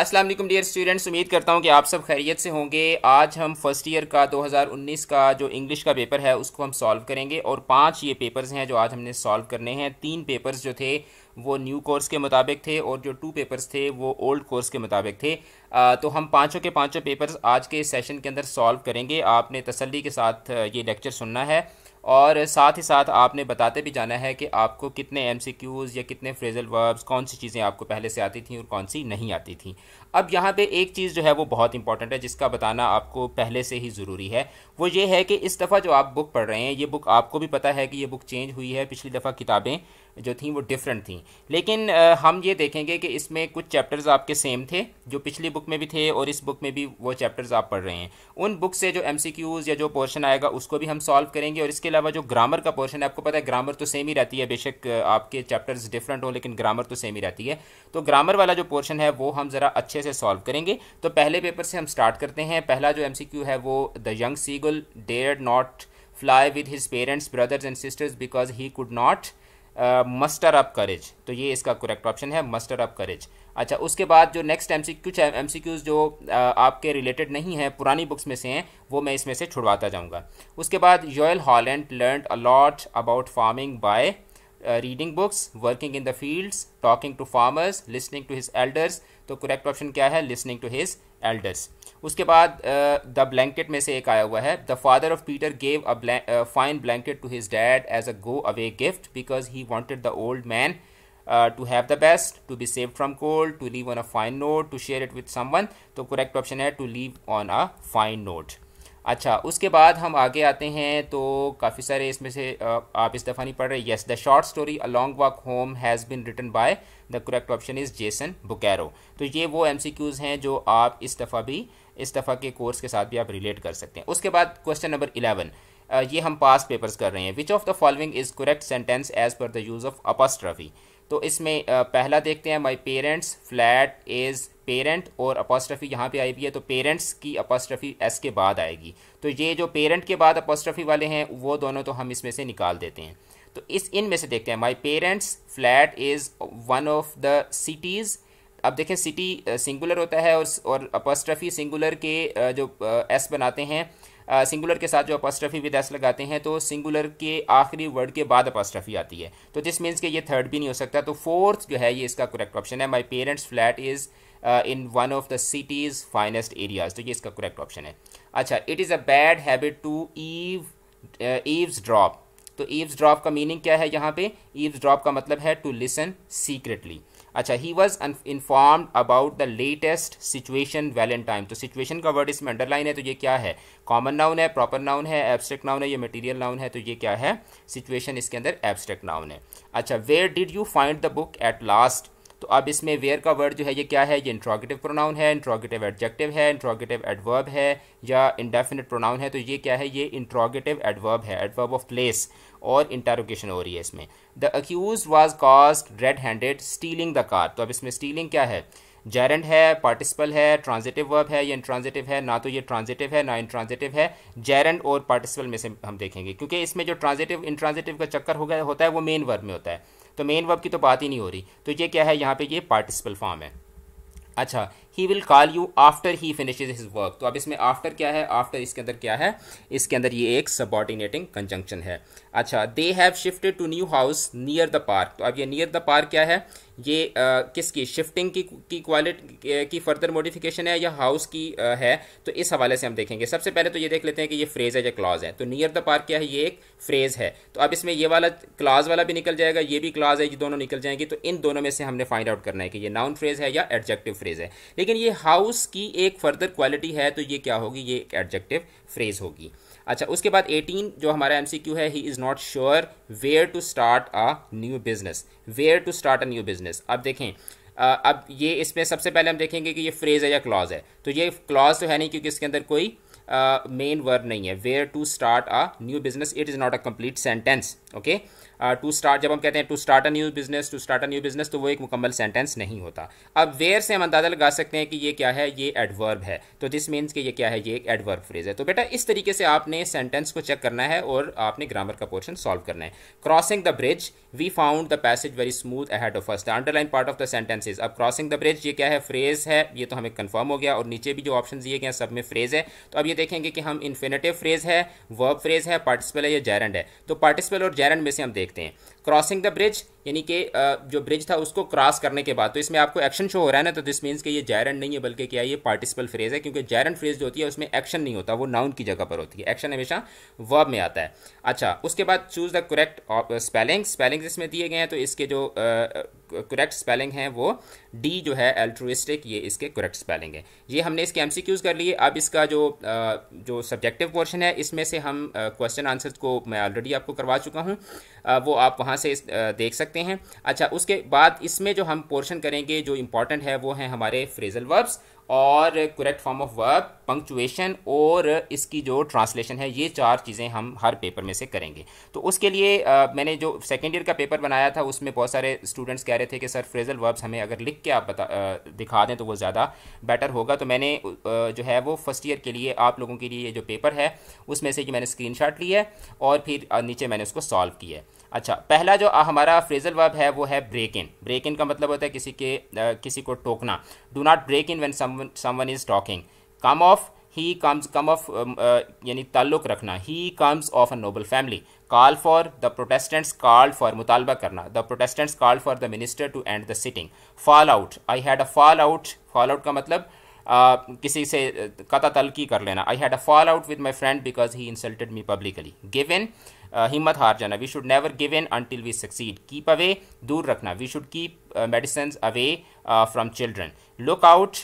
अस्सलाम वालेकुम dear students उम्मीद करता हूँ कि आप सब खैरियत से होंगे आज हम फर्स्ट ईयर का 2019 का जो इंग्लिश का पेपर है उसको हम सॉल्व करेंगे और पांच ये पेपर्स हैं जो आज हमने सॉल्व करने हैं तीन पेपर्स जो थे वो न्यू कोर्स के मुताबिक थे और जो टू पेपर्स थे वो ओल्ड कोर्स के मुताबिक थे आ, तो हम पाँचों के पाँचों पेपर्स आज के सेशन के अंदर सॉल्व करेंगे आपने तसली के साथ ये लेक्चर सुनना है और साथ ही साथ आपने बताते भी जाना है कि आपको कितने एम या कितने फ्रेजल वर्ब्स कौन सी चीज़ें आपको पहले से आती थी और कौन सी नहीं आती थी अब यहाँ पे एक चीज़ जो है वो बहुत इंपॉर्टेंट है जिसका बताना आपको पहले से ही ज़रूरी है वो ये है कि इस दफ़ा जो आप बुक पढ़ रहे हैं ये बुक आपको भी पता है कि ये बुक चेंज हुई है पिछली दफ़ा किताबें जो थी वो डिफरेंट थी लेकिन आ, हम ये देखेंगे कि इसमें कुछ चैप्टर्स आपके सेम थे जो पिछली बुक में भी थे और इस बुक में भी वो चैप्टर्स आप पढ़ रहे हैं उन बुक से जो एम या जो पोर्शन आएगा उसको भी हम सॉल्व करेंगे और इसके अलावा जो ग्रामर का पोर्शन है आपको पता है ग्रामर तो सेम ही रहती है बेशक आपके चैप्टर्स डिफरेंट हो लेकिन ग्रामर तो सेम ही रहती है तो ग्रामर वाला जो पोर्शन है वो हम ज़रा अच्छे से सॉल्व करेंगे तो पहले पेपर से हम स्टार्ट करते हैं पहला जो एमसीक्यू है वो the young seagull dare not fly with his parents brothers and sisters because he could not muster up courage तो ये इसका करेक्ट ऑप्शन है मस्टर अप करेज अच्छा उसके बाद जो नेक्स्ट एम सी कुछ एम सी क्यूज़ जो uh, आपके रिलेटेड नहीं है पुरानी बुक्स में से हैं वो मैं इसमें से छुड़वाता जाऊँगा उसके बाद Yoel Holland learn a lot about farming by reading books working in the fields talking to farmers listening to his elders तो करेक्ट ऑप्शन क्या है लिसनिंग टू हिज एल्डर्स उसके बाद द ब्लैंकेट में से एक आया हुआ है the father of Peter gave a fine blanket to his dad as a go away gift because he wanted the old man to have the best to be save from cold to leave on a fine note to share it with someone तो correct option है to leave on a fine note अच्छा उसके बाद हम आगे आते हैं तो काफ़ी सारे इसमें से आप इस दफ़ा नहीं पढ़ रहे yes the short story a long walk home has been written by the correct option is Jason Bocarro तो ये वो एम हैं जो आप इस दफ़ा भी इस दफ़ा के कोर्स के साथ भी आप रिलेट कर सकते हैं उसके बाद क्वेश्चन नंबर इलेवन ये हम पास पेपर्स कर रहे हैं which of the following is correct sentence as per the use of apostrophe तो इसमें पहला देखते हैं my parents flat is parent और अपोस्ट्रफी यहाँ पे आई भी है तो पेरेंट्स की अपोस्ट्रफी एस के बाद आएगी तो ये जो पेरेंट के बाद अपोस्ट्रफी वाले हैं वो दोनों तो हम इसमें से निकाल देते हैं तो इस इन में से देखते हैं my parents flat is one of the cities अब देखें सिटी सिंगुलर uh, होता है और और अपस्ट्रफी सिंगुलर के uh, जो एस uh, बनाते हैं सिंगुलर के साथ जो अपस्ट्रफी विद एस लगाते हैं तो सिंगुलर के आखिरी वर्ड के बाद अपस्ट्रफी आती है तो दिस मीन्स कि ये थर्ड भी नहीं हो सकता तो फोर्थ जो है ये इसका करेक्ट ऑप्शन है my parents flat is in one of the cities finest areas तो ये इसका करेक्ट ऑप्शन है अच्छा it is a bad habit to eave eavesdrop तो ईव्स ड्रॉप का मीनिंग क्या है यहाँ पे ईव्स ड्रॉप का मतलब है टू लिसन सीक्रेटली अच्छा he was informed about the latest situation Valentine तो सिचुएशन का वर्ड इसमें अंडरलाइन है तो ये क्या है कॉमन नाउन है प्रॉपर नाउन है एब्स्ट्रैक्ट नाउन है ये मटेरियल नाउन है तो ये क्या है सिचुएशन इसके अंदर एब्स्ट्रैक्ट नाउन है अच्छा where did you find the book at last तो अब इसमें वेयर का वर्ड जो है ये क्या है ये इंट्रोगेटिव प्रोनाउन है इंट्रोगेटिव एडजेक्टिव है इंट्रोगेटिव एडवर्ब है या इंडेफिनिट प्रोनाउन है तो ये क्या है ये इंट्रोगेटिव एडवर्ब है एडवर्ब ऑफ प्लेस और इंटारोगेशन हो रही है इसमें the accused was caught red handed stealing the car तो अब इसमें स्टीलिंग क्या है जेरेंड है पार्टिसिपल है ट्रांजिटिव वर्ब है या इंट्रांजिटिव है ना तो ये ट्रांजिटिव है ना इंट्रांजिटिव है जेरेंट और पार्टिसिपल में से हम देखेंगे क्योंकि इसमें जो ट्रांजिटिव इंट्रांजिटिव का चक्कर हो गया होता है वो मेन वर्ब में होता है तो मेन वर्ब की तो बात ही नहीं हो रही तो ये क्या है यहाँ पे ये पार्टिसिपल फॉर्म है अच्छा he will call you after he finishes his work तो अब इसमें आफ्टर क्या है आफ्टर इसके अंदर क्या है इसके अंदर ये एक सबॉर्डिनेटिंग कंजंक्शन है अच्छा they have shifted to new house near the park तो अब ये नियर द पार्क क्या है ये आ, किसकी शिफ्टिंग की की क्वालिटी की फर्दर मॉडिफिकेशन है या हाउस की आ, है तो इस हवाले से हम देखेंगे सबसे पहले तो ये देख लेते हैं कि ये फ्रेज़ है या क्लॉज है तो नियर द पार्क क्या है ये एक फ्रेज़ है तो अब इसमें ये वाला क्लाज वाला भी निकल जाएगा ये भी क्लाज है ये दोनों निकल जाएंगी तो इन दोनों में से हमने फाइंड आउट करना है कि ये नाउन फ्रेज़ है या एडजेक्टिव फ्रेज़ है लेकिन ये हाउस की एक फर्दर क्वालिटी है तो ये क्या होगी ये एडजेक्टिव फ्रेज़ होगी अच्छा उसके बाद एटीन जो हमारा एम है he is not sure where to start a new business where to start a new business अब देखें अब ये इसमें सबसे पहले हम देखेंगे कि ये फ्रेज़ है या क्लॉज है तो ये क्लॉज तो है नहीं क्योंकि इसके अंदर कोई मेन uh, वर्ड नहीं है where to start a new business it is not a complete sentence okay to start जब हम कहते हैं to start a new business to start a new business तो वो एक मुकम्मल सेंटेंस नहीं होता अब वेयर से हम अंदाज़ा लगा सकते हैं कि ये क्या है ये एडवर्ब है तो दिस मीन्स कि ये क्या है ये एक एडवर्ब फ्रेज है तो बेटा इस तरीके से आपने सेंटेंस को चेक करना है और आपने ग्रामर का पोर्शन सॉल्व करना है crossing the bridge we found the passage very smooth ahead of first the underline part of the sentence अब क्रॉसिंग द ब्रिज ये क्या है फ्रेज है ये तो हमें कन्फर्म हो गया और नीचे भी जो ऑप्शन दिए गए सब में फ्रेज है तो अब ये देखेंगे कि हम इन्फिनेटिव फ्रेज है वर्ब फ्रेज है पार्टिसिपल है या जैरेंड है तो पार्टिसिपल और जैरेंड में से हम देख देखते हैं क्रॉसिंग द ब्रिज यानी कि जो ब्रिज था उसको क्रॉस करने के बाद तो इसमें आपको एक्शन शो हो रहा है ना तो दिस मीन्स कि ये जायरन नहीं है बल्कि क्या ये पार्टिसिपल फ्रेज है क्योंकि जायरन फ्रेज जो होती है उसमें एक्शन नहीं होता वो नाउन की जगह पर होती है एक्शन हमेशा वर्ब में आता है अच्छा उसके बाद choose the correct spelling spelling इसमें दिए गए हैं तो इसके जो करेक्ट स्पेलिंग हैं वो डी जो है एल्ट्रोइस्टिक ये इसके करेक्ट स्पेलिंग है ये हमने इसके एम कर लिए अब इसका जो जो सब्जेक्टिव पोर्शन है इसमें से हम क्वेश्चन आंसर को मैं ऑलरेडी आपको करवा चुका हूँ वो आप वहाँ से देख सकते सकते हैं अच्छा उसके बाद इसमें जो हम पोर्शन करेंगे जो इंपॉर्टेंट है वो है हमारे फ्रेजल वर्ब्स और correct form of verb punctuation और इसकी जो ट्रांसलेशन है ये चार चीज़ें हम हर पेपर में से करेंगे तो उसके लिए आ, मैंने जो सेकेंड ईयर का पेपर बनाया था उसमें बहुत सारे स्टूडेंट्स कह रहे थे कि सर फ्रेजल वर्ब्स हमें अगर लिख के आप बता आ, दिखा दें तो वो ज़्यादा बेटर होगा तो मैंने आ, जो है वो फर्स्ट ईयर के लिए आप लोगों के लिए जो पेपर है उसमें से कि मैंने स्क्रीन लिया है और फिर नीचे मैंने उसको सॉल्व किया है अच्छा पहला जो हमारा फ्रेजल वर्ब है वो है ब्रेक इन ब्रेक इन का मतलब होता है किसी के आ, किसी को टोकना do not break in when someone is talking come of he comes come of यानी ताल्लुक़ रखना he comes of a noble family call for the protestants call for मुतालबा करना the protestants call for the minister to end the sitting fall out I had a fall out fall out का मतलब आ, किसी से कता तलकी कर लेना I had a fall out with my friend because he insulted me publicly give in हिम्मत हार जाना we should never give in until we succeed keep away दूर रखना we should keep medicine away from children look out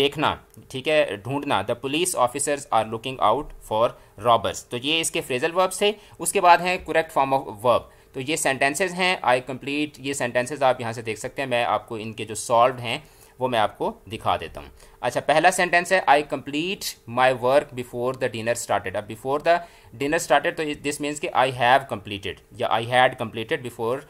देखना ठीक है ढूंढना the police officers are looking out for robbers तो ये इसके फ्रेजल वर्ब्स थे उसके बाद हैं करेक्ट फॉर्म ऑफ वर्ब तो ये सेंटेंसेज हैं आई कंप्लीट ये सेंटेंसेज आप यहाँ से देख सकते हैं मैं आपको इनके जो सॉल्व हैं वो मैं आपको दिखा देता हूँ अच्छा पहला सेंटेंस है I complete my work before the dinner started अब बिफोर द डिनर स्टार्टेड तो दिस मीन्स कि आई हैव कम्प्लीटेड या I had completed before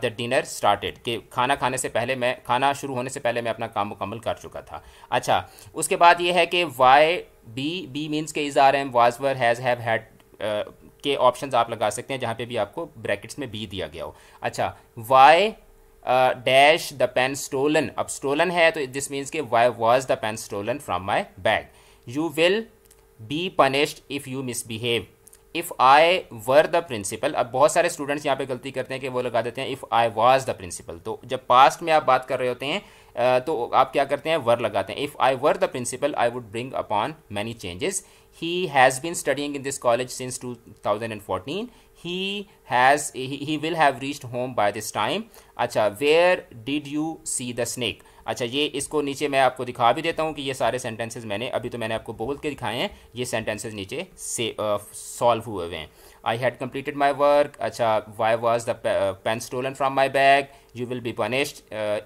the dinner started कि खाना खाने से पहले मैं खाना शुरू होने से पहले मैं अपना काम मुकम्मल कर चुका था अच्छा उसके बाद ये है कि वाई बी बी मीन्स के is are am was were has have had के ऑप्शंस आप लगा सकते हैं जहाँ पे भी आपको ब्रैकेट्स में बी दिया गया हो अच्छा why dash the pen stolen अब स्टोलन है तो दिस मीन्स कि why was the pen stolen from my bag you will be punished if you misbehave if I were the principal अब बहुत सारे स्टूडेंट्स यहाँ पे गलती करते हैं कि वो लगा देते हैं if I was the principal तो जब पास्ट में आप बात कर रहे होते हैं uh, तो आप क्या करते हैं वर लगाते हैं if I were the principal I would bring upon many changes he has been studying in this college since 2014 he has he, he will have reached home by this time अच्छा where did you see the snake अच्छा ये इसको नीचे मैं आपको दिखा भी देता हूँ कि ये सारे सेंटेंसेस मैंने अभी तो मैंने आपको बोल के दिखाए हैं ये सेंटेंसेस नीचे से सॉल्व uh, हुए हुए हैं I had completed my work अच्छा why was the pen stolen from my bag you will be punished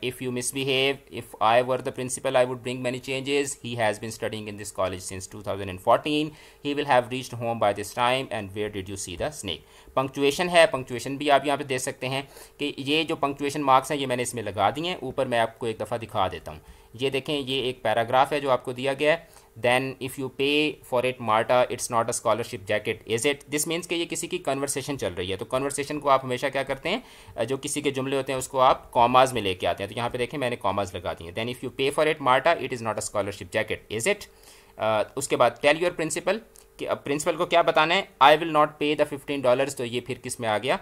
if you misbehave if I were the principal I would bring many changes he has been studying in this college since two thousand and fourteen he will have reached home by this time and where did you see the snake punctuation है punctuation भी आप यहाँ पर देख सकते हैं कि ये जो पंक्चुएशन मार्क्स हैं ये मैंने इसमें लगा दिए हैं ऊपर मैं आपको एक दफ़ा दिखा देता हूँ ये देखें ये एक पैराग्राफ है जो आपको दिया गया है then if you pay for it marta it's not a scholarship jacket is it this means कि ये किसी की कन्वर्सेशन चल रही है तो कन्वर्सेशन को आप हमेशा क्या करते हैं जो किसी के जुमले होते हैं उसको आप कॉमाज में लेके आते हैं तो यहाँ पे देखें मैंने कॉमाज लगा दिए then if you pay for it Martha it is not a scholarship jacket is it उसके बाद टेल योर प्रिंसिपल कि अब प्रिंसिपल को क्या बताना है I will not pay the fifteen dollars तो ये फिर किस में आ गया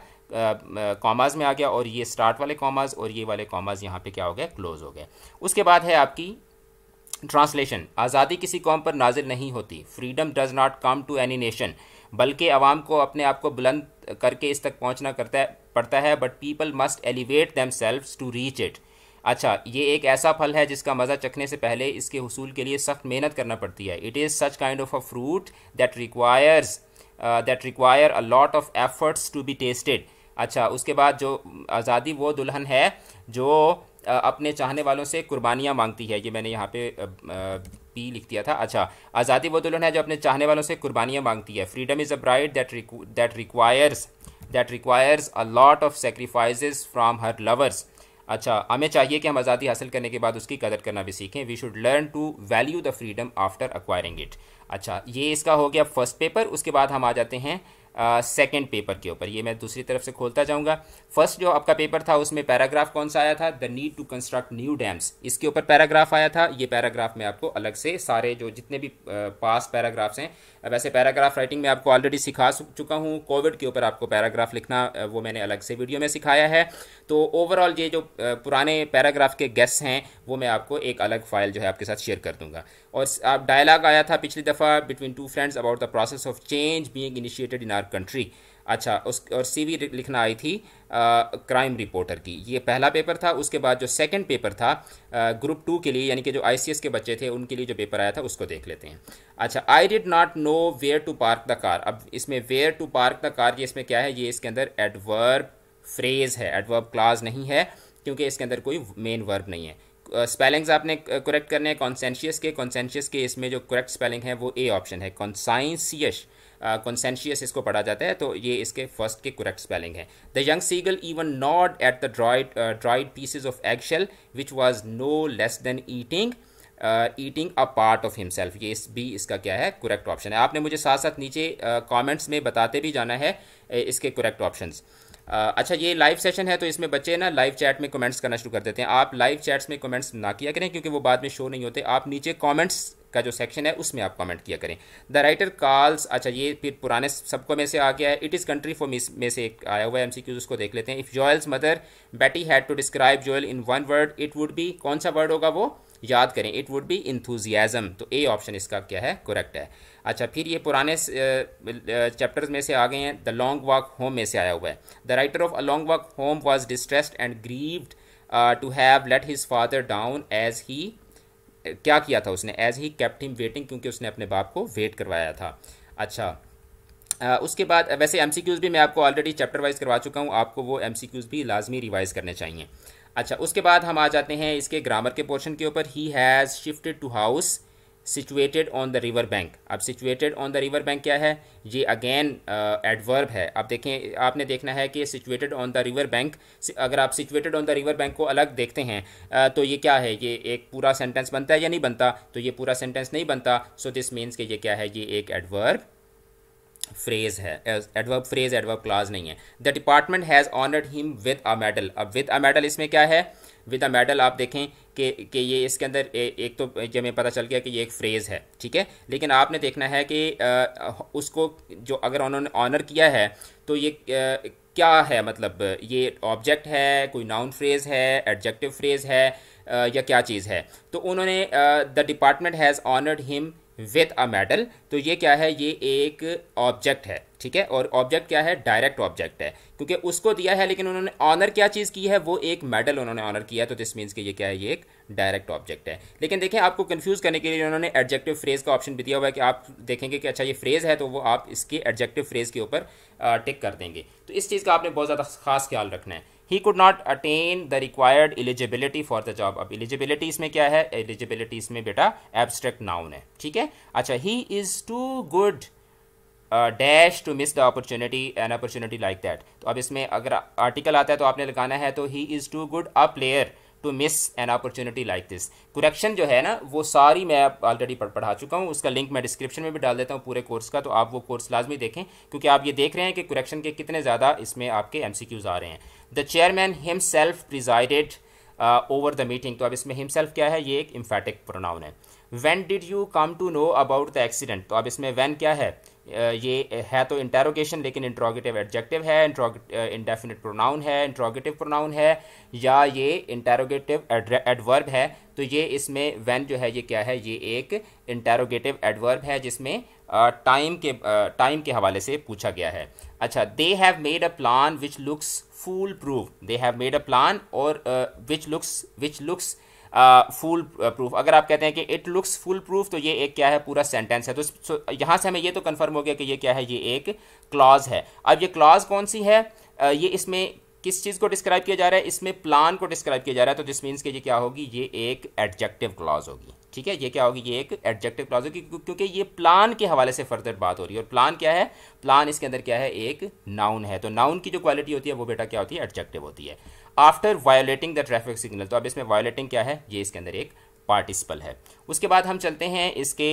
कॉमाज में आ गया और ये स्टार्ट वाले कॉमाज और ये वाले कॉमाज यहाँ पे क्या हो गया क्लोज हो गए उसके बाद है आपकी ट्रांसलेशन आज़ादी किसी कौम पर नाजिल नहीं होती freedom does not come to any nation बल्कि आवाम को अपने आप को बुलंद करके इस तक पहुँचना करता है पड़ता है but people must elevate them self to reach it अच्छा ये एक ऐसा फल है जिसका मज़ा चखने से पहले इसके हसूल के लिए सख्त मेहनत करना पड़ती है it is such kind of a fruit that requires that require a lot of efforts to be tasted अच्छा उसके बाद जो आज़ादी वो दुल्हन है जो अपने चाहने वालों से कुर्बानियाँ मांगती है ये मैंने यहाँ पे पी लिख दिया था अच्छा आज़ादी वो दुल्हन है जो अपने चाहने वालों से कुर्बानियाँ मांगती है freedom is a bride that that requires that requires a lot of sacrifices from her lovers अच्छा हमें चाहिए कि हम आज़ादी हासिल करने के बाद उसकी कदर करना भी सीखें we should learn to value the freedom after acquiring it अच्छा ये इसका हो गया फर्स्ट पेपर उसके बाद हम आ जाते हैं सेकेंड पेपर के ऊपर ये मैं दूसरी तरफ से खोलता जाऊँगा फर्स्ट जो आपका पेपर था उसमें पैराग्राफ कौन सा आया था the need to construct new dams इसके ऊपर पैराग्राफ आया था ये पैराग्राफ में आपको अलग से सारे जो जितने भी पास पैराग्राफ्स हैं वैसे पैराग्राफ राइटिंग में आपको ऑलरेडी सिखा चुका हूँ कोविड के ऊपर आपको पैराग्राफ लिखना वो मैंने अलग से वीडियो में सिखाया है तो ओवरऑल ये जो पुराने पैराग्राफ के गेस्ट हैं वो मैं आपको एक अलग फाइल जो है आपके साथ शेयर कर दूंगा और आप डायलाग आया था पिछली दफ़ा between two friends about the process of change being initiated in our country अच्छा उस और सीवी लिखना आई थी क्राइम रिपोर्टर की ये पहला पेपर था उसके बाद जो सेकंड पेपर था ग्रुप टू के लिए यानी कि जो आईसीएस के बच्चे थे उनके लिए जो पेपर आया था उसको देख लेते हैं अच्छा I did not know where to park the car अब इसमें where to park the car ये इसमें क्या है ये इसके अंदर एडवर्ब फ्रेज़ है एडवर्ब क्लाज नहीं है क्योंकि इसके अंदर कोई मेन वर्ब नहीं है स्पेलिंग्स आपने करेक्ट करने हैं कॉन्सेंशियस के कॉन्सेंशियस के इसमें जो करेक्ट स्पेलिंग है वो ए ऑप्शन है कॉन्साइंसियस कॉन्सेंशियस इसको पढ़ा जाता है तो ये इसके फर्स्ट के करेक्ट स्पेलिंग है the young seagull even not at the dried dried pieces of eggshell which was no less than eating eating a part of himself ये इस भी इसका क्या है करेक्ट ऑप्शन है आपने मुझे साथ साथ नीचे कॉमेंट्स uh, में बताते भी जाना है इसके करेक्ट ऑप्शंस अच्छा ये लाइव सेशन है तो इसमें बच्चे ना लाइव चैट में कमेंट्स करना शुरू कर देते हैं आप लाइव चैट्स में कमेंट्स ना किया करें क्योंकि वो बाद में शो नहीं होते आप नीचे कमेंट्स का जो सेक्शन है उसमें आप कमेंट किया करें द राइटर कॉल्स अच्छा ये फिर पुराने सबको में से आ गया है it is country for miss में से एक आया हुआ है एमसीक्यू उसको देख लेते हैं if Joel's mother Betty had to describe Joel in one word it would be कौन सा वर्ड होगा वो याद करें इट वुड बी इंथुजियाज़म तो ए ऑप्शन इसका क्या है करेक्ट है अच्छा फिर ये पुराने चैप्टर्स में से आ गए हैं द लॉन्ग वॉक होम में से आया हुआ है the writer of a long walk home was distressed and grieved to have let his father down as he क्या किया था उसने as he kept him waiting क्योंकि उसने अपने बाप को वेट करवाया था अच्छा आ, उसके बाद वैसे एम भी मैं आपको ऑलरेडी चैप्टर वाइज करवा चुका हूँ आपको वो एम भी लाजमी रिवाइज़ करने चाहिए अच्छा उसके बाद हम आ जाते हैं इसके ग्रामर के पोर्शन के ऊपर he has shifted to house situated on the river bank अब situated on the river bank क्या है ये अगेन एडवर्ब uh, है अब देखें आपने देखना है कि situated on the river bank अगर आप situated on the river bank को अलग देखते हैं uh, तो ये क्या है ये एक पूरा सेंटेंस बनता है या नहीं बनता तो ये पूरा सेंटेंस नहीं बनता सो दिस मीन्स कि ये क्या है ये एक एडवर्ब फ्रेज है एडवर्ब फ्रेज एडवर्ब क्लाज नहीं है the department has honoured him with a medal अब विद अ मेडल इसमें क्या है विद अ मेडल आप देखें कि कि ये इसके अंदर ए, एक तो जब पता चल गया कि ये एक फ्रेज़ है ठीक है लेकिन आपने देखना है कि आ, उसको जो अगर उन्होंने ऑनर किया है तो ये आ, क्या है मतलब ये ऑब्जेक्ट है कोई नाउन फ्रेज़ है एडजेक्टिव फ्रेज़ है आ, या क्या चीज़ है तो उन्होंने the department has honoured him with a medal तो ये क्या है ये एक ऑब्जेक्ट है ठीक है और ऑब्जेक्ट क्या है डायरेक्ट ऑब्जेक्ट है क्योंकि उसको दिया है लेकिन उन्होंने ऑनर क्या चीज़ की है वो एक मेडल उन्होंने ऑनर किया तो दिस मीन्स कि ये क्या है ये एक डायरेक्ट ऑब्जेक्ट है लेकिन देखें आपको कंफ्यूज करने के लिए उन्होंने एडजेक्टिव फ्रेज का ऑप्शन भी दिया हुआ है कि आप देखेंगे कि अच्छा ये फ्रेज है तो वो आप इसके एडजेक्टिव फ्रेज के ऊपर टिक कर देंगे तो इस चीज़ का आपने बहुत ज़्यादा खास ख्याल रखना है he could not attain the required eligibility for the job अब इलिजिबिलिटी इसमें क्या है एलिजिबिलिटी इसमें बेटा एब्स्ट्रैक्ट नाउन है ठीक है अच्छा he is too good dash to miss the opportunity an opportunity like that तो अब इसमें अगर आर्टिकल आता है तो आपने लगाना है तो he is too good a player to miss an opportunity like this correction जो है ना वो सारी मैं ऑलरेडी पढ़ पढ़ा चुका हूँ उसका लिंक मैं डिस्क्रिप्शन में भी डाल देता हूँ पूरे कोर्स का तो आप वो कोर्स लाजमी देखें क्योंकि आप ये देख रहे हैं कि कुरेक्शन के कितने ज़्यादा इसमें आपके एम आ रहे हैं the chairman himself presided over the meeting तो अब इसमें हिमसेल्फ क्या है ये एक इम्फेटिक प्रोनाउन है when did you come to know about the accident तो अब इसमें वैन क्या है uh, ये है तो इंटेरोगेशन लेकिन इंट्रोगेटिव एडजेक्टिव है इंडेफिनिट प्रोनाउन uh, है इंट्रोगेटिव प्रोनाउन है या ये इंटेरोगेटिव एडवर्ब है तो ये इसमें वैन जो है ये क्या है ये एक इंटेरोगेटिव एडवर्ब है जिसमें टाइम के टाइम के हवाले से पूछा गया है अच्छा they have made a plan which looks foolproof they have made a plan और which looks which looks foolproof अगर आप कहते हैं कि इट लुक्स फुल प्रूफ तो ये एक क्या है पूरा सेंटेंस है तो so, यहाँ से हमें ये तो कन्फर्म हो गया कि ये क्या है ये एक क्लॉज है अब ये क्लॉज कौन सी है uh, ये इसमें किस चीज़ को डिस्क्राइब किया जा रहा है इसमें प्लान को डिस्क्राइब किया जा रहा है तो दिस मीन्स कि ये क्या होगी ये एक एडजेक्टिव क्लॉज होगी ठीक है ये क्या होगी ये एक एडजेक्टिव क्लॉज होगी क्योंकि ये प्लान के हवाले से फर्दर बात हो रही है और प्लान क्या है प्लान इसके अंदर क्या है एक नाउन है तो नाउन की जो क्वालिटी होती है वो बेटा क्या होती है एडजेक्टिव होती है after violating the traffic signal तो अब इसमें वायोलेटिंग क्या है ये इसके अंदर एक पार्टिसिपल है उसके बाद हम चलते हैं इसके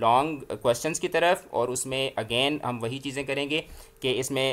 लॉन्ग क्वेश्चंस की तरफ और उसमें अगेन हम वही चीज़ें करेंगे कि इसमें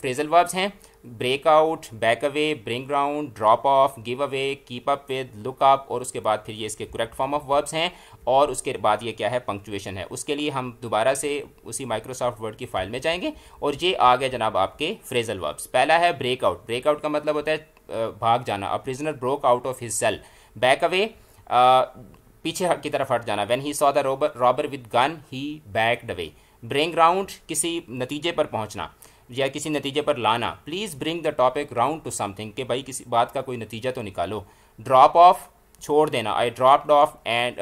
फ्रेजल वर्ब्स हैं break out back away bring ground drop off give away keep up with look up और उसके बाद फिर ये इसके करेक्ट फॉर्म ऑफ वर्ब्स हैं और उसके बाद ये क्या है पंक्चुएशन है उसके लिए हम दोबारा से उसी माइक्रोसॉफ्ट वर्ड की फाइल में जाएंगे और ये आ गए जनाब आपके फ्रेजल वर्ब्स पहला है ब्रेकआउट ब्रेकआउट का मतलब होता है भाग जाना a prisoner broke out of his cell back away पीछे की तरफ हट जाना when he saw the robber robber with gun he backed away bring round किसी नतीजे पर पहुंचना या किसी नतीजे पर लाना please bring the topic round to something कि भाई किसी बात का कोई नतीजा तो निकालो ड्रॉप ऑफ छोड़ देना आई ड्रॉप्ड ऑफ एंड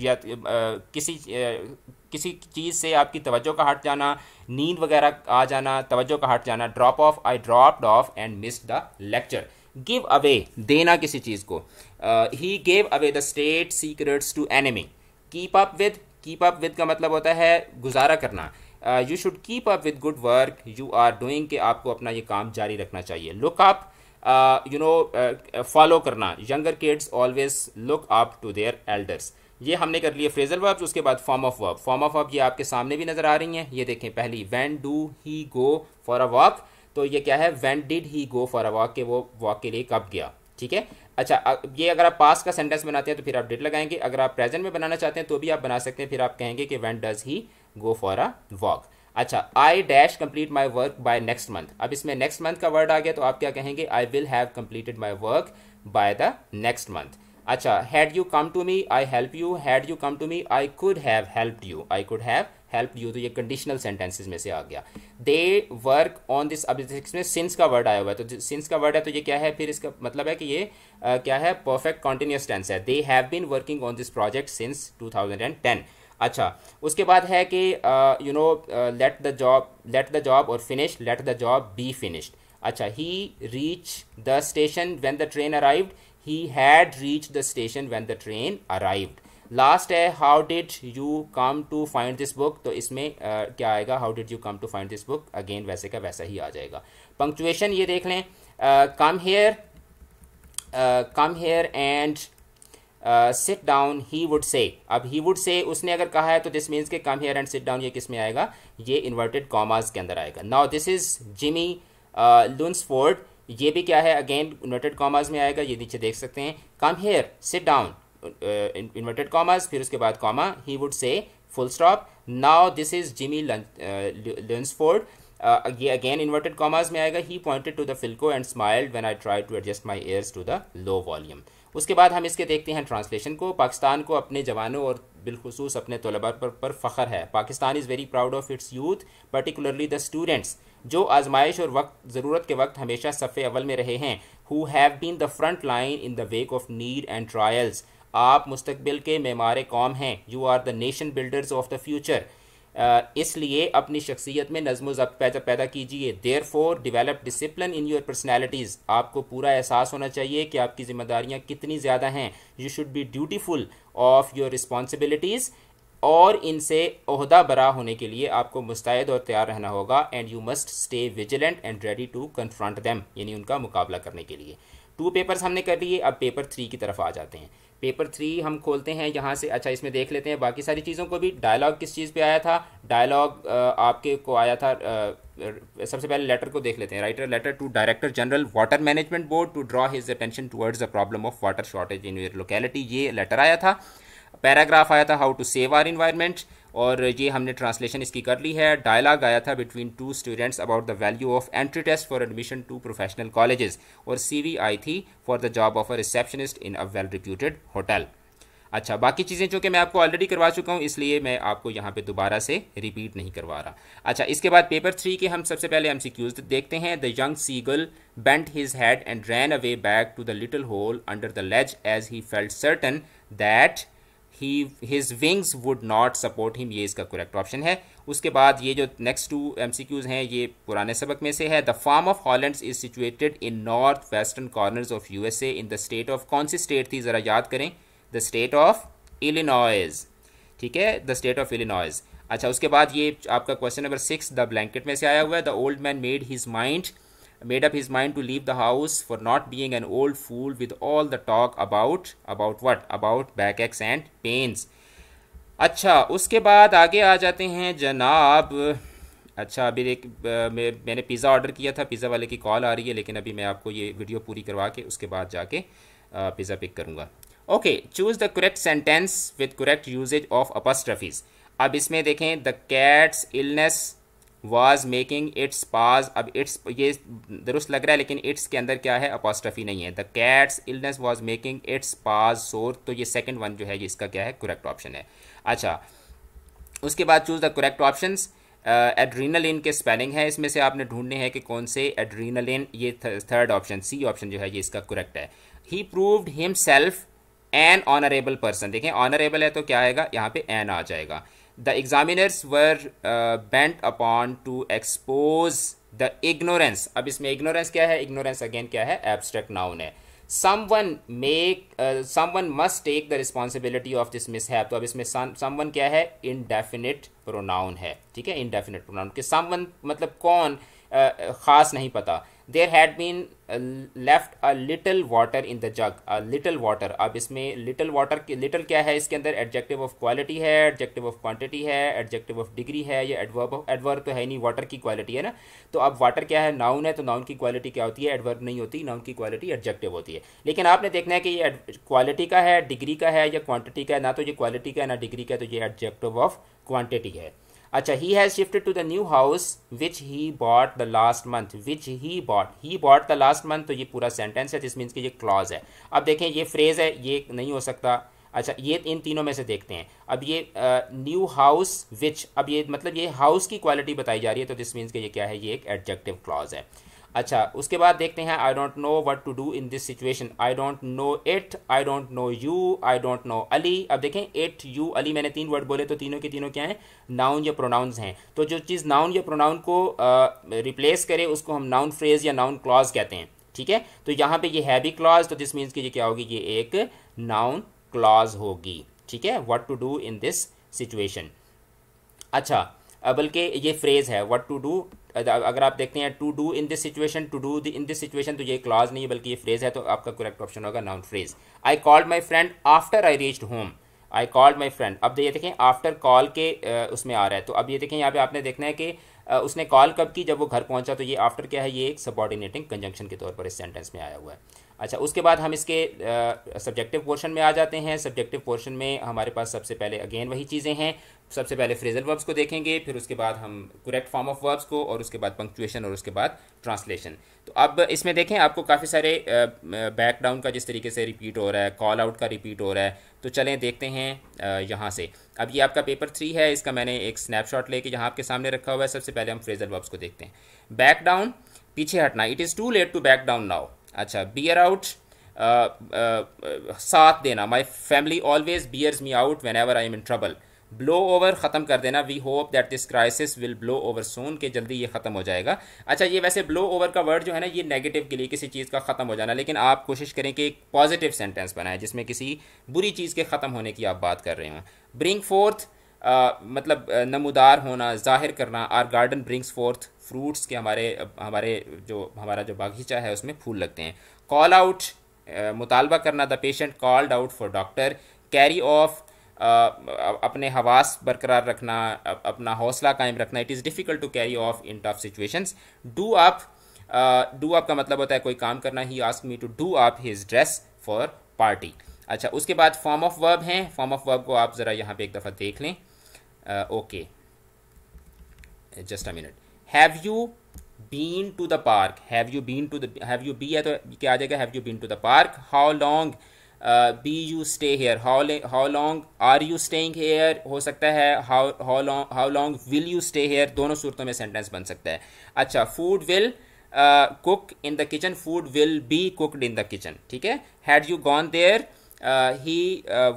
या uh, किसी uh, किसी चीज़ से आपकी तवज्जो का हट जाना नींद वगैरह आ जाना तवज्जो का हट जाना drop off I dropped off and miss the lecture give away देना किसी चीज़ को ही gave away the state secrets to enemy keep up with keep up with का मतलब होता है गुजारा करना you should keep up with good work you are doing के आपको अपना ये काम जारी रखना चाहिए look up you know follow करना younger kids always look up to their elders ये हमने कर लिए फ्रेजल वर्ब्स उसके बाद form of verb form of verb ये आपके सामने भी नज़र आ रही हैं ये देखें पहली when do he go for a walk तो ये क्या है when did he go for a walk के वो वॉक के लिए कब गया ठीक है अच्छा ये अगर आप पास का सेंटेंस बनाते हैं तो फिर आप डेट लगाएंगे अगर आप प्रेजेंट में बनाना चाहते हैं तो भी आप बना सकते हैं फिर आप कहेंगे कि when does he go for a walk अच्छा I dash complete my work by next month अब इसमें नेक्स्ट मंथ का वर्ड आ गया तो आप क्या कहेंगे I will have completed my work by the next month अच्छा had you come to me I help you had you come to me I could have helped you I could have help you तो ये conditional sentences में से आ गया they work on this अब इसमें since का वर्ड आया हुआ है तो सिंस का वर्ड है तो ये क्या है फिर इसका मतलब है कि ये आ, क्या है परफेक्ट कॉन्टिन्यूस टेंस है they have been working on this project since ten अच्छा उसके बाद है कि you know let the job let the job और finish let the job be finished अच्छा he reach the station when the train arrived he had reach the station when the train arrived last है how did you come to find this book तो इसमें uh, क्या आएगा how did you come to find this book again वैसे का वैसा ही आ जाएगा पंक्चुएशन ये देख लें come here come here and sit down he would say अब ही वुड से उसने अगर कहा है तो दिस मीन्स के come here and sit down ये किस में आएगा ये इन्वर्टेड कॉमर्स के अंदर आएगा now this is Jimmy Lunsford ये भी क्या है अगेन इन्वर्टेड कॉमर्स में आएगा ये नीचे देख सकते हैं come here sit down inverted commas फिर उसके बाद comma he would say full stop now this is Jimmy Lunsford ये अगेन इन्वर्टेड कॉमर्स में आएगा he pointed to the Philco and smiled when I tried to adjust my ears to the low volume उसके बाद हम इसके देखते हैं translation को पाकिस्तान को अपने जवानों और बिलखसूस अपने तलबा पर, पर फ़ख्र है Pakistan is very proud of its youth particularly the students जो आजमाइश और वक्त ज़रूरत के वक्त हमेशा सफ़े अवल में रहे हैं who have been the front line in the wake of need and trials आप मुस्तबिल के मेमार कौम हैं you are the nation builders of the future इसलिए अपनी शख्सियत में नज़म जब पैदा पैदा कीजिए therefore develop discipline in your personalities आपको पूरा एहसास होना चाहिए कि आपकी ज़िम्मेदारियाँ कितनी ज़्यादा हैं you should be dutiful of your responsibilities और इनसे अहदा बरा होने के लिए आपको मुस्तैद और तैयार रहना होगा and you must stay vigilant and ready to confront them यानी उनका मुकाबला करने के लिए टू पेपर्स हमने कर लिए अब पेपर थ्री की तरफ आ जाते हैं पेपर थ्री हम खोलते हैं यहाँ से अच्छा इसमें देख लेते हैं बाकी सारी चीज़ों को भी डायलॉग किस चीज़ पे आया था डायलॉग आपके को आया था सबसे पहले लेटर को देख लेते हैं write a letter to director general water management board to draw his attention towards the problem of water shortage in your locality ये लेटर आया था पैराग्राफ आया था how to save our environment और ये हमने ट्रांसलेशन इसकी कर ली है डायलॉग आया था between two students about the value of entry test for admission to professional colleges और वी आई थी for the job of a receptionist in a well reputed hotel अच्छा बाकी चीज़ें जो कि मैं आपको ऑलरेडी करवा चुका हूँ इसलिए मैं आपको यहाँ पे दोबारा से रिपीट नहीं करवा रहा अच्छा इसके बाद पेपर थ्री के हम सबसे पहले एम देखते हैं the young seagull bent his head and ran away back to the little hole under the ledge as he felt certain that he his wings would not support him ये इसका correct option है उसके बाद ये जो next two M C Qs हैं ये पुराने सबक में से है the farm of Holland is situated in north western corners of U S A in the state of कौन सी स्टेट थी ज़रा याद करें द स्टेट ऑफ इलिनॉयज़ ठीक है द स्टेट ऑफ इलिनॉयज़ अच्छा उसके बाद ये आपका question number six the blanket में से आया हुआ है the old man made his mind made up his mind to leave the house for not being an old fool with all the talk about about what about back aches and pains अच्छा उसके बाद आगे आ जाते हैं जनाब अच्छा अभी एक मैंने पिज़्ज़ा ऑर्डर किया था पिज़्ज़ा वाले की कॉल आ रही है लेकिन अभी मैं आपको ये वीडियो पूरी करवा के उसके बाद जाके पिज़्ज़ा पिक करूँगा okay choose the correct sentence with correct usage of apostrophes अब इसमें देखें the cat's illness was making its paws अब इट्स ये दुरुस्त लग रहा है लेकिन इट्स के अंदर क्या है अपोस्ट्रफी नहीं है the cat's illness was making its paws sore तो ये सेकंड वन जो है ये इसका क्या है करेक्ट ऑप्शन है अच्छा उसके बाद choose the correct option adrenaline के स्पेलिंग है इसमें से आपने ढूंढने हैं कि कौन से एड्रीनलिन ये थर्ड ऑप्शन सी ऑप्शन जो है ये इसका करेक्ट है he proved himself an honourable person देखें ऑनरेबल है तो क्या आएगा यहाँ पे एन आ जाएगा the examiners were uh, bent upon to expose the ignorance अब इसमें इग्नोरेंस क्या है इग्नोरेंस अगेन क्या है एब्स्ट्रैक्ट नाउन है someone make someone must take the responsibility of this mishap तो अब इसमें सम वन क्या है इनडेफिनिट प्रोनाउन है ठीक है इनडेफिनिट प्रोनाउन के सम वन मतलब कौन uh, खास नहीं पता there had been left a little water in the jug a little water अब इसमें लिटल वाटर लिटल क्या है इसके अंदर एडजेक्टिव ऑफ क्वालिटी है एडजेक्टिव ऑफ क्वान्टिटी है एडजेक्टिव ऑफ डिग्री है या एडवर्ब एडवर्ब तो है नहीं वाटर की क्वालिटी है ना तो अब वाटर क्या है नाउन है तो नाउन की क्वालिटी क्या होती है एडवर्ब नहीं होती नाउन की क्वालिटी एडजेक्टिव होती है लेकिन आपने देखना है कि ये क्वालिटी का है डिग्री का है या क्वान्टिटी का है ना तो ये क्वालिटी का है ना डिग्री का है तो ये एडजेक्टिव ऑफ क्वान्टिटी है अच्छा he has shifted to the new house which he bought the last month which he bought he bought the last month तो ये पूरा सेंटेंस है जिस मीन्स कि ये क्लॉज है अब देखें ये फ्रेज़ है ये नहीं हो सकता अच्छा ये इन तीनों में से देखते हैं अब ये न्यू हाउस विच अब ये मतलब ये हाउस की क्वालिटी बताई जा रही है तो दिस मीन्स कि ये क्या है ये एक एडजेक्टिव क्लॉज है अच्छा उसके बाद देखते हैं I don't know what to do in this situation I don't know it I don't know you I don't know Ali अब देखें इट यू अली मैंने तीन वर्ड बोले तो तीनों के तीनों क्या हैं नाउन या प्रोनाउंस हैं तो जो चीज़ नाउन या प्रोनाउन को रिप्लेस करे उसको हम नाउन फ्रेज या नाउन क्लॉज कहते हैं ठीक है तो यहाँ पे ये है भी क्लॉज तो दिस मीन्स कि ये क्या होगी ये एक नाउन क्लॉज होगी ठीक है what to do in this situation अच्छा बल्कि ये फ्रेज़ है वट टू डू अगर आप देखते हैं to do in this situation to do in this situation तो ये क्लॉज नहीं है बल्कि ये फ्रेज है तो आपका करेक्ट ऑप्शन होगा noun phrase I called my friend after I reached home I called my friend अब ये देखें आफ्टर कॉल के उसमें आ रहा है तो अब ये देखें यहाँ पे आपने देखना है कि उसने कॉल कब की जब वो घर पहुंचा तो ये आफ्टर क्या है ये एक सबॉर्डिनेटिंग कंजंक्शन के तौर पर इस सेंटेंस में आया हुआ है अच्छा उसके बाद हम इसके सब्जेक्टिव पोर्शन में आ जाते हैं सब्जेक्टिव पोर्शन में हमारे पास सबसे पहले अगेन वही चीज़ें हैं सबसे पहले फ्रेजल वर्ब्स को देखेंगे फिर उसके बाद हम करेक्ट फॉर्म ऑफ वर्ब्स को और उसके बाद पंक्चुएशन और उसके बाद ट्रांसलेशन तो अब इसमें देखें आपको काफ़ी सारे बैक डाउन का जिस तरीके से रिपीट हो रहा है कॉल आउट का रिपीट हो रहा है तो चलें देखते हैं यहाँ से अब ये आपका पेपर थ्री है इसका मैंने एक स्नैपशॉट लेके यहाँ आपके सामने रखा हुआ है सबसे पहले हम फ्रेजल वर्ब्स को देखते हैं बैक डाउन पीछे हटना it is too late to back down now अच्छा बियर आउट uh, uh, साथ देना my family always bears me out whenever I am in trouble blow over ख़त्म कर देना we hope that this crisis will blow over soon के जल्दी ये ख़त्म हो जाएगा अच्छा ये वैसे ब्लो ओवर का वर्ड जो है ना ये नेगेटिव के लिए किसी चीज़ का ख़त्म हो जाना लेकिन आप कोशिश करें कि एक पॉजिटिव सेंटेंस बनाएं जिसमें किसी बुरी चीज़ के ख़त्म होने की आप बात कर रहे हो ब्रिंग फोर्थ मतलब uh, नमदार होना जाहिर करना our garden brings forth fruits के हमारे हमारे जो हमारा जो बागीचा है उसमें फूल लगते हैं कॉल आउट मुतालबा करना the patient called out for doctor carry off अपने हवास बरकरार रखना अपना हौसला कायम रखना it is difficult to carry off in tough situations do up do up का मतलब होता है कोई काम करना he ask me to do up his dress for party अच्छा उसके बाद फॉर्म ऑफ वर्ब हैं फॉर्म ऑफ वर्ब को आप ज़रा यहाँ पे एक दफ़ा देख लें okay just a minute have you been to the park have you been to have you be है तो क्या आ जाएगा have you been to the park how long be you stay here how how long are you staying here हो सकता है how long will you stay here दोनों सूरतों में सेंटेंस बन सकता है अच्छा food will cook in the kitchen food will be cooked in the kitchen ठीक है had you gone there he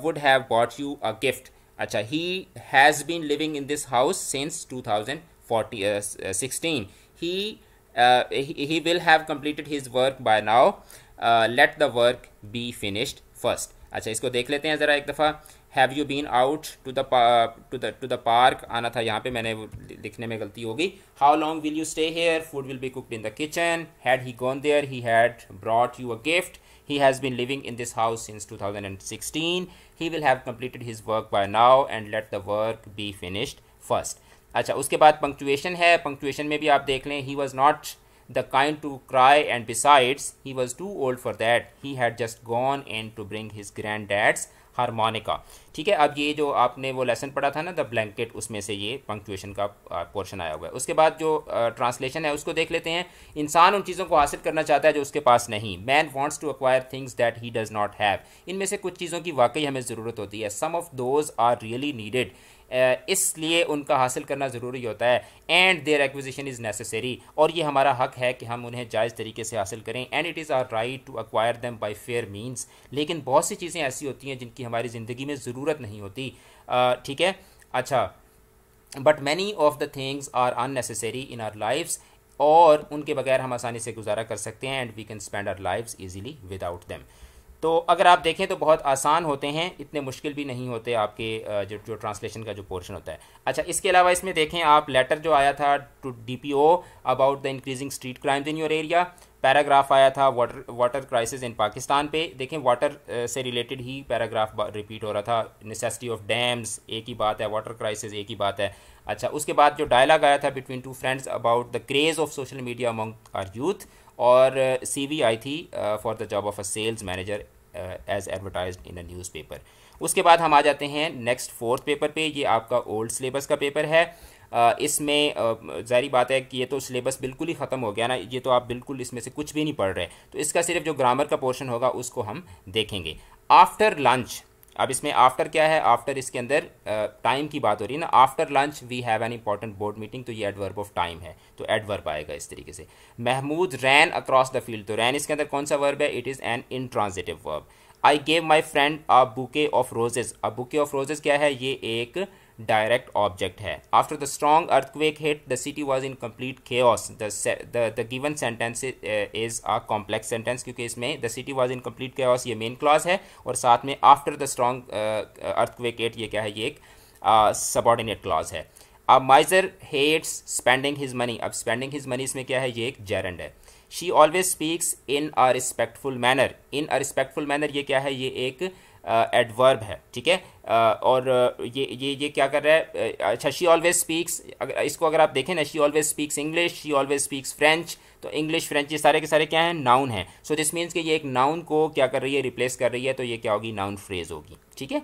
would have bought you a gift अच्छा he has been living in this house since two thousand 40, uh, 16. He, uh, he, he will have completed his work by now. let the work be finished first. अच्छा इसको देख लेते हैं ज़रा एक दफ़ा have you been out to the to the to the park आना था यहाँ पे मैंने लिखने में गलती हो गई how long will you stay here food will be cooked in the kitchen had he gone there he had brought you a gift he has been living in this house since 2016 he will have completed his work by now and let the work be finished first अच्छा उसके बाद punctuation है punctuation में भी आप देख लें he was not the kind to cry and besides he was too old for that he had just gone and to bring his grand dad's harmonica ठीक है अब ये जो आपने वो लेसन पढ़ा था ना द ब्लैंकेट उसमें से ये पंक्चुएशन का पोर्शन आया हुआ है उसके बाद जो ट्रांसलेशन है उसको देख लेते हैं इंसान उन चीज़ों को हासिल करना चाहता है जो उसके पास नहीं man wants to acquire things that he does not have इनमें से कुछ चीज़ों की वाकई हमें ज़रूरत होती है some of those are really needed इसलिए उनका हासिल करना ज़रूरी होता है and their acquisition is necessary और ये हमारा हक है कि हम उन्हें जायज़ तरीके से हासिल करें and it is our right to acquire them by fair means लेकिन बहुत सी चीज़ें ऐसी होती हैं जिनकी हमारी ज़िंदगी में ज़रूरत नहीं होती ठीक है अच्छा but many of the things are unnecessary in our lifes और उनके बगैर हम आसानी से गुजारा कर सकते हैं and we can spend our lives easily without them तो अगर आप देखें तो बहुत आसान होते हैं इतने मुश्किल भी नहीं होते आपके जो जो ट्रांसलेशन का जो पोर्शन होता है अच्छा इसके अलावा इसमें देखें आप लेटर जो आया था to D P O about the increasing street crimes in your area paragraph आया था water water crisis in Pakistan पे देखें वाटर से रिलेटेड ही पैराग्राफ रिपीट हो रहा था नेसेसिटी ऑफ डैम्स एक ही बात है वाटर क्राइसिस एक ही बात है अच्छा उसके बाद जो डायलॉग आया था between two friends about the craze of social media among our youth और सी uh, वी आई थी for the job of a sales manager as advertise in a newspaper उसके बाद हम आ जाते हैं नेक्स्ट फोर्थ पेपर पे ये आपका ओल्ड सिलेबस का पेपर है uh, इसमें uh, जारी बात है कि ये तो सिलेबस बिल्कुल ही ख़त्म हो गया ना ये तो आप बिल्कुल इसमें से कुछ भी नहीं पढ़ रहे तो इसका सिर्फ जो ग्रामर का पोर्शन होगा उसको हम देखेंगे आफ्टर लंच अब इसमें आफ्टर क्या है आफ्टर इसके अंदर टाइम की बात हो रही है ना after lunch we have an important board meeting तो ये एडवर्ब ऑफ टाइम है तो एडवर्ब आएगा इस तरीके से Mahmood ran across the field तो रैन इसके अंदर कौन सा वर्ब है it is an intransitive verb I gave my friend a bouquet of roses a bouquet of roses क्या है ये एक direct object hai. After the strong earthquake hit, the city was in complete chaos. The the, the given sentence is, uh, is a complex sentence क्योंकि इसमें the city was in complete chaos ये main clause है और साथ में after the strong uh, earthquake hit ये क्या है ये एक uh, subordinate clause है अब miser hates spending his money अब स्पेंडिंग हिज मनी इसमें क्या है ये एक जेरेंड है she always speaks in a respectful manner in a respectful manner ये क्या है ये एक एडवर्ब uh, है ठीक है uh, और ये ये ये क्या कर रहा है अच्छा शी ऑलवेज स्पीक्स अगर इसको अगर आप देखें ना she always speaks English she always speaks French तो इंग्लिश फ्रेंच ये सारे के सारे क्या हैं नाउन हैं सो दिस मीन्स कि ये एक नाउन को क्या कर रही है रिप्लेस कर रही है तो ये क्या होगी नाउन फ्रेज होगी ठीक है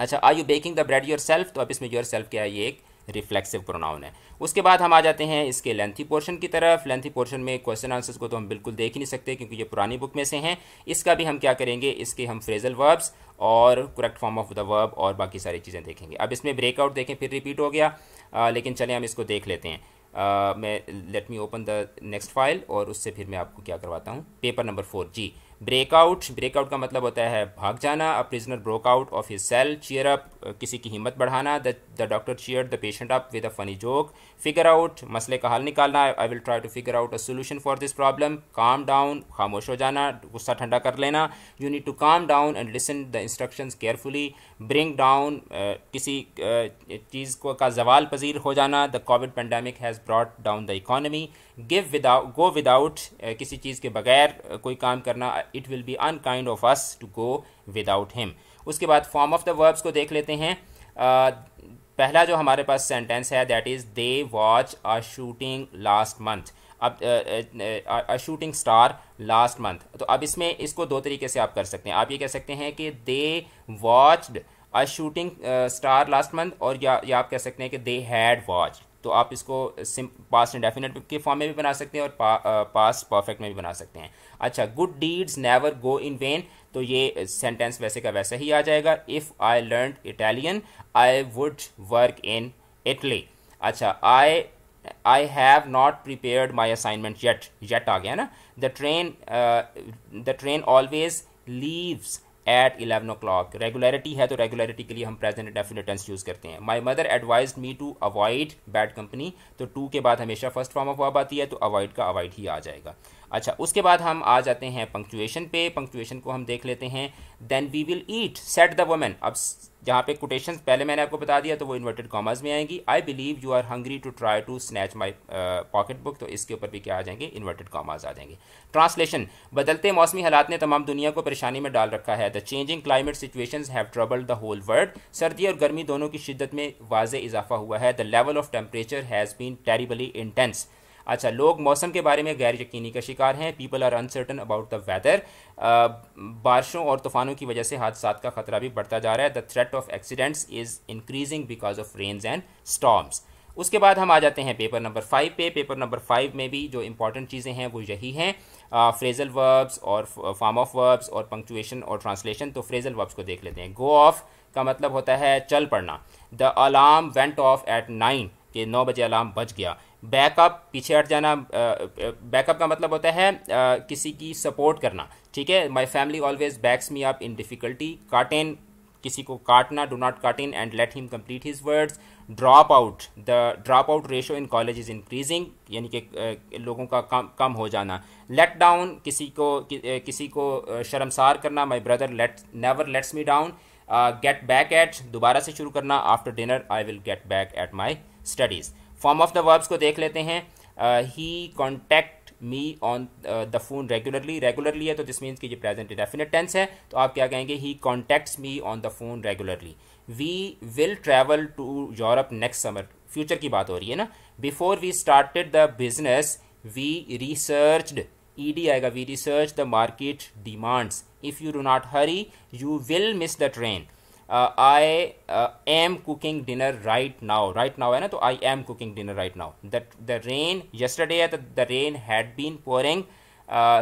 अच्छा are you baking the bread yourself तो अब इसमें योर सेल्फ क्या है ये एक रिफ्लेक्सिव प्रोनाउन है उसके बाद हम आ जाते हैं इसके लेंथी पोर्शन की तरफ लेंथी पोर्शन में क्वेश्चन आंसर्स को तो हम बिल्कुल देख ही नहीं सकते क्योंकि ये पुरानी बुक में से हैं इसका भी हम क्या करेंगे इसके हम फ्रेजल वर्ब्स और correct form of the verb और बाकी सारी चीज़ें देखेंगे अब इसमें ब्रेकआउट देखें फिर रिपीट हो गया आ, लेकिन चले हम इसको देख लेते हैं आ, मैं let me open the next file और उससे फिर मैं आपको क्या करवाता हूँ पेपर नंबर फोर जी ब्रेकआउट ब्रेकआउट का मतलब होता है भाग जाना a prisoner broke out of his cell cheer up किसी की हिम्मत बढ़ाना the doctor cheer the patient up with a funny joke figure out मसले का हल निकालना I will try to figure out a solution for this problem काम down खामोश हो जाना गुस्सा ठंडा कर लेना you need to calm down and listen the instructions carefully bring down किसी uh, चीज़ को का जवाल पजीर हो जाना the COVID pandemic has brought down the economy give without go without किसी चीज़ के बगैर कोई काम करना it will be unkind of us to go without him उसके बाद फॉर्म ऑफ द वर्ब्स को देख लेते हैं आ, पहला जो हमारे पास सेंटेंस है that is they watch a shooting last month अब a shooting star last month तो अब इसमें इसको दो तरीके से आप कर सकते हैं आप ये कह सकते हैं कि they watched a shooting star last month और या, या आप कह सकते हैं कि दे हैड वॉच्ड तो आप इसको सिम पास्ट इंडेफिनेट के फॉर्म में भी बना सकते हैं और पास पास्ट परफेक्ट में भी बना सकते हैं अच्छा good deeds never go in vain तो ये सेंटेंस वैसे का वैसा ही आ जाएगा if I learn Italian I would work in Italy अच्छा I I have not prepared my assignment yet. Yet आ गया ना the train the train always leaves at eleven o'clock regularity है तो रेगुलरिटी के लिए हम प्रेजेंट डेफिनेट टेंस यूज़ करते हैं my mother advise me to avoid bad company तो टू के बाद हमेशा फर्स्ट फॉर्म ऑफ वर्ब आती है तो अवॉइड का अवॉइड ही आ जाएगा अच्छा उसके बाद हम आ जाते हैं पंक्चुएशन पे पंक्चुएशन को हम देख लेते हैं then we will eat set the women अब जहाँ पे कोटेशन पहले मैंने आपको बता दिया तो वो इन्वर्टेड कॉमर्स में आएंगी I believe you are hungry to try to snatch my pocket book तो इसके ऊपर भी क्या आ जाएंगे इन्वर्टेड कॉमर्स आ जाएंगे ट्रांसलेशन बदलते मौसमी हालात ने तमाम दुनिया को परेशानी में डाल रखा है the changing climate situation have trouble the whole world सर्दी और गर्मी दोनों की शिद्दत में वाज इजाफा हुआ है the level of temperature has been terribly intense अच्छा लोग मौसम के बारे में गैर यकीनी का शिकार हैं people are uncertain about the weather बारिशों और तूफानों की वजह से हादसा का खतरा भी बढ़ता जा रहा है the threat of accidents is increasing because of rains and storms उसके बाद हम आ जाते हैं पेपर नंबर फाइव पे पेपर नंबर फाइव में भी जो इंपॉर्टेंट चीज़ें हैं वो यही हैं फ्रेजल वर्ब्स और फॉर्म ऑफ वर्ब्स और पंक्चुएशन और ट्रांसलेशन तो फ्रेजल वर्ब्स को देख लेते हैं गो ऑफ का मतलब होता है चल पड़ना the alarm went off at nine के नौ बजे अलार्म बज गया बैकअप पीछे हट जाना बैकअप का मतलब होता है किसी की सपोर्ट करना ठीक है my family always backs me up in difficulty cut in किसी को काटना do not cut in and let him complete his words drop out the drop out ratio in college is increasing यानी कि लोगों का कम कम हो जाना लेट डाउन किसी को कि, किसी को शर्मसार करना my brother let never lets me down get back at दोबारा से शुरू करना after dinner I will get back at my studies form of the verbs को देख लेते हैं he contact me on the phone regularly regularly है तो दिस मीन्स कि ये प्रेजेंट डेफिनेट टेंस है तो आप क्या कहेंगे he contacts me on the phone regularly we will travel to Europe next summer future की बात हो रही है ना before we started the business we research E D आएगा we research the market demands if you do not hurry you will miss the train I am cooking dinner right now right now है ना तो I am cooking dinner right now the the rain yesterday है the rain had been pouring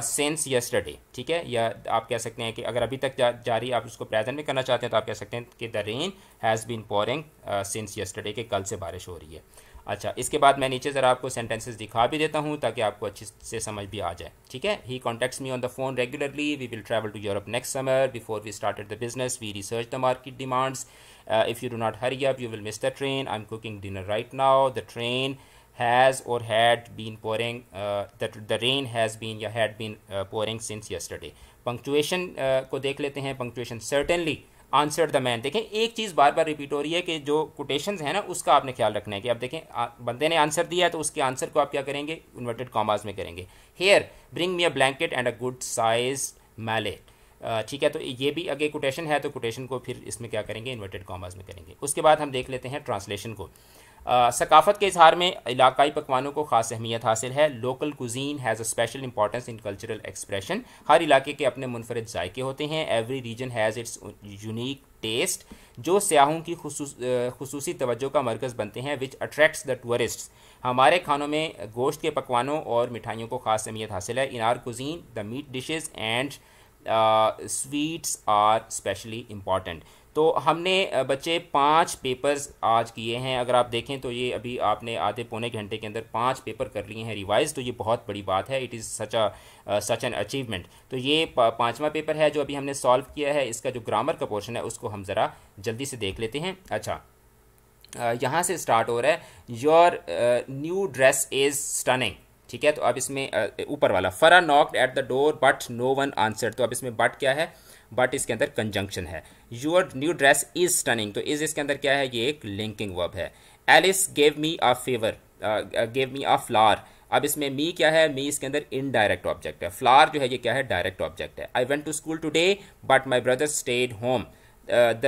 since yesterday ठीक है या आप कह सकते हैं कि अगर अभी तक जा, जारी आप उसको प्रेजेंट में करना चाहते हैं तो आप कह सकते हैं कि the rain has been pouring since yesterday के कल से बारिश हो रही है अच्छा इसके बाद मैं नीचे ज़रा आपको सेंटेंसेस दिखा भी देता हूँ ताकि आपको अच्छे से समझ भी आ जाए ठीक है he contacts me on the phone regularly we will travel to Europe next summer before we started the business we research the market demands if you do not hurry up you will miss the train I am cooking dinner right now the train has और had been pouring the rain has been या had been pouring since yesterday punctuation को देख लेते हैं punctuation certainly answer the man देखें एक चीज़ बार बार repeat हो रही है कि जो कोटेशन है ना उसका आपने ख्याल रखना है कि आप देखें बंदे ने आंसर दिया है तो उसके आंसर को आप क्या करेंगे इन्वर्टेड कॉमाज में करेंगे here bring me a blanket and a good size mallet ठीक है तो ये भी अगर कोटेशन है तो कोटेशन को फिर इसमें क्या करेंगे इन्वर्टेड कॉमाज में करेंगे उसके बाद हम देख लेते हैं ट्रांसलेशन को सकाफ़त के इजहार में इलाकई पकवानों को खास अहमियत हासिल है local cuisine has a special importance in cultural expression हर इलाके के अपने मुनफरद जायके होते हैं every region has its unique taste जो सयाहों की खसूस तवज्जो का मरकज़ बनते हैं विच अट्रैक्ट्स द टूरिस्ट हमारे खानों में गोश्त के पकवानों और मिठाइयों को खास अहमियत हासिल है in our cuisine the meat dishes and sweets are specially important तो हमने बच्चे पाँच पेपर्स आज किए हैं अगर आप देखें तो ये अभी आपने आधे पौने घंटे के अंदर पाँच पेपर कर लिए हैं रिवाइज तो ये बहुत बड़ी बात है it is such a such an achievement तो ये पाँचवा पेपर है जो अभी हमने सॉल्व किया है इसका जो ग्रामर का पोर्शन है उसको हम ज़रा जल्दी से देख लेते हैं अच्छा यहाँ से स्टार्ट हो रहा है your new dress is stunning ठीक है तो अब इसमें ऊपर वाला Farah knocked at the door but no one answer तो अब इसमें बट क्या है बट इसके अंदर कंजंक्शन है your new dress is stunning तो इज इसके अंदर क्या है ये एक लिंकिंग वर्ब है Alice gave me a favour gave me a flower अब इसमें मी क्या है मी इसके अंदर इनडायरेक्ट ऑब्जेक्ट है फ्लार जो है ये क्या है डायरेक्ट ऑब्जेक्ट है I went to school today but my brother stayed home the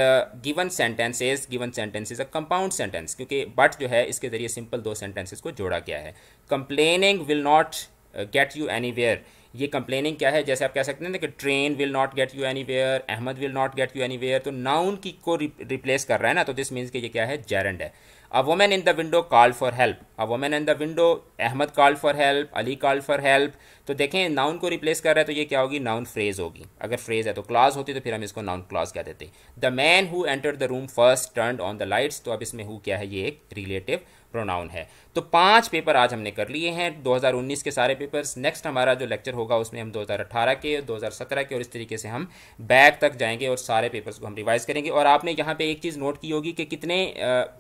given sentence is given sentence is a compound sentence क्योंकि बट जो है इसके जरिए सिंपल दो सेंटेंसेस को जोड़ा गया है complaining will not get you anywhere ये कंप्लेनिंग क्या है जैसे आप कह सकते हैं ना कि train will not get you anywhere Ahmad will not get you anywhere तो नाउन की को रिप्लेस कर रहा है ना तो दिस मीन्स कि ये क्या है जेरेंड है a women in the window call for help a women in the window Ahmad call for help Ali call for help तो देखें नाउन को रिप्लेस कर रहा है तो ये क्या होगी नाउन फ्रेज होगी अगर फ्रेज है तो क्लास होती तो फिर हम इसको नाउन क्लास कह देते the man who enter the room first turn on the lights तो अब इसमें हु क्या है ये एक रिलेटिव प्रोनाउन है तो पांच पेपर आज हमने कर लिए हैं 2019 के सारे पेपर्स नेक्स्ट हमारा जो लेक्चर होगा उसमें हम 2018 के 2017 के और इस तरीके से हम बैक तक जाएंगे और सारे पेपर्स को हम रिवाइज करेंगे और आपने यहाँ पे एक चीज़ नोट की होगी कि कितने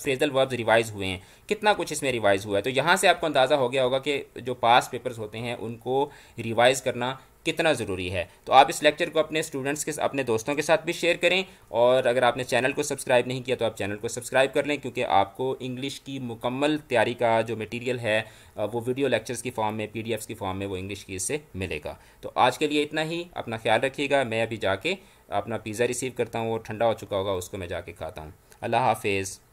फ्रेजल वर्ब्स रिवाइज हुए हैं कितना कुछ इसमें रिवाइज हुआ है तो यहाँ से आपको अंदाज़ा हो गया होगा कि जो पास पेपर्स होते हैं उनको रिवाइज करना कितना ज़रूरी है तो आप इस लेक्चर को अपने स्टूडेंट्स के अपने दोस्तों के साथ भी शेयर करें और अगर आपने चैनल को सब्सक्राइब नहीं किया तो आप चैनल को सब्सक्राइब कर लें क्योंकि आपको इंग्लिश की मुकम्मल तैयारी का जो मटेरियल है वो वीडियो लेक्चर्स की फॉर्म में पी की फॉर्म में वो इंग्लिश की इससे मिलेगा तो आज के लिए इतना ही अपना ख्याल रखिएगा मैं अभी जाके अपना पिज़्ज़ा रिसीव करता हूँ वो ठंडा हो चुका होगा उसको मैं जाके खाता हूँ अल्लाह हाफिज़